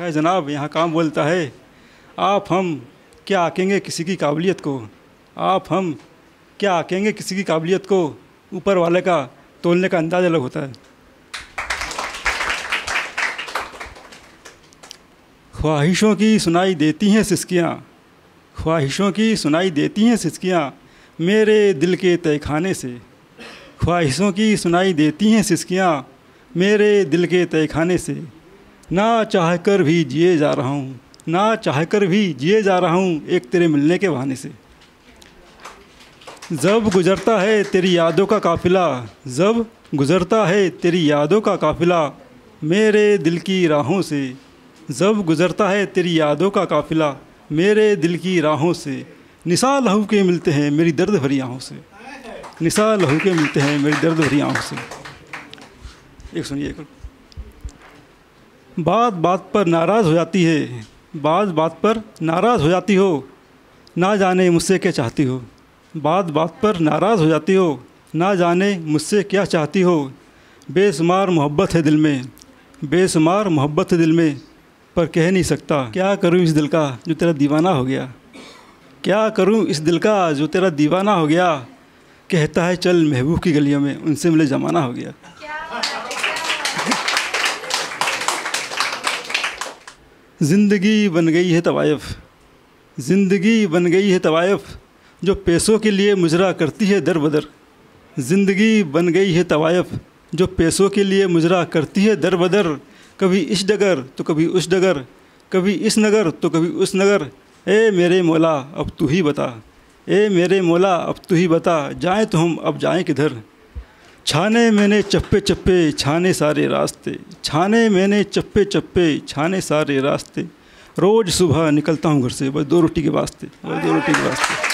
है जनाब यहाँ काम बोलता है आप हम क्या आकेंगे किसी की काबिलियत को आप हम क्या आकेंगे किसी की काबिलियत को ऊपर वाले का तोलने का अंदाज अलग होता है ख्वाहिशों की सुनाई देती हैं सिसकियाँ ख्वाहिशों की सुनाई देती हैं सिसकियाँ मेरे दिल के खाने से ख्वाहिशों की सुनाई देती हैं सिसकियाँ मेरे दिल के खाने से ना चाह कर भी जिए जा रहा हूँ ना चाह कर भी जिए जा रहा हूँ एक तेरे मिलने के बहाने से जब गुजरता है तेरी यादों का काफिला जब गुजरता है तेरी यादों का काफिला मेरे दिल की राहों से जब गुजरता है तेरी यादों का काफिला मेरे दिल की राहों से निशा लहू के मिलते हैं मेरी दर्द भरी आँखों से निशा लहू के मिलते हैं मेरी दर्द भरी आँखों से एक सुनिए एक बात बात पर नाराज़ हो जाती है बात बात पर नाराज़ हो जाती हो ना जाने मुझसे क्या चाहती हो बात बात पर नाराज़ हो जाती हो ना जाने मुझसे क्या चाहती हो बेशुमार मोहब्बत है दिल में बेशुमार मोहब्बत है दिल में पर कह नहीं सकता क्या करूं इस दिल का जो तेरा दीवाना हो गया क्या करूं इस दिल का जो तेरा दीवाना हो गया कहता है चल महबूब की गलियों में उनसे मिले जमाना हो गया ज़िंदगी बन गई है तवायफ़ ज़िंदगी बन गई है तवायफ़ जो पैसों के लिए मुजरा करती है दर बदर ज़िंदगी बन गई है तवायफ़ जो पैसों के लिए मुजरा करती है दर बदर कभी इस डगर तो कभी उस डगर कभी इस नगर तो कभी उस नगर ए मेरे मौला अब तू ही बता ए मेरे मौला अब तू ही बता जाएँ तो हम अब जाएँ किधर छाने मैंने चप्पे चप्पे छाने सारे रास्ते छाने मैंने चप्पे चप्पे छाने सारे रास्ते रोज़ सुबह निकलता हूँ घर से बस दो रोटी के वास्ते बस दो रोटी के वास्ते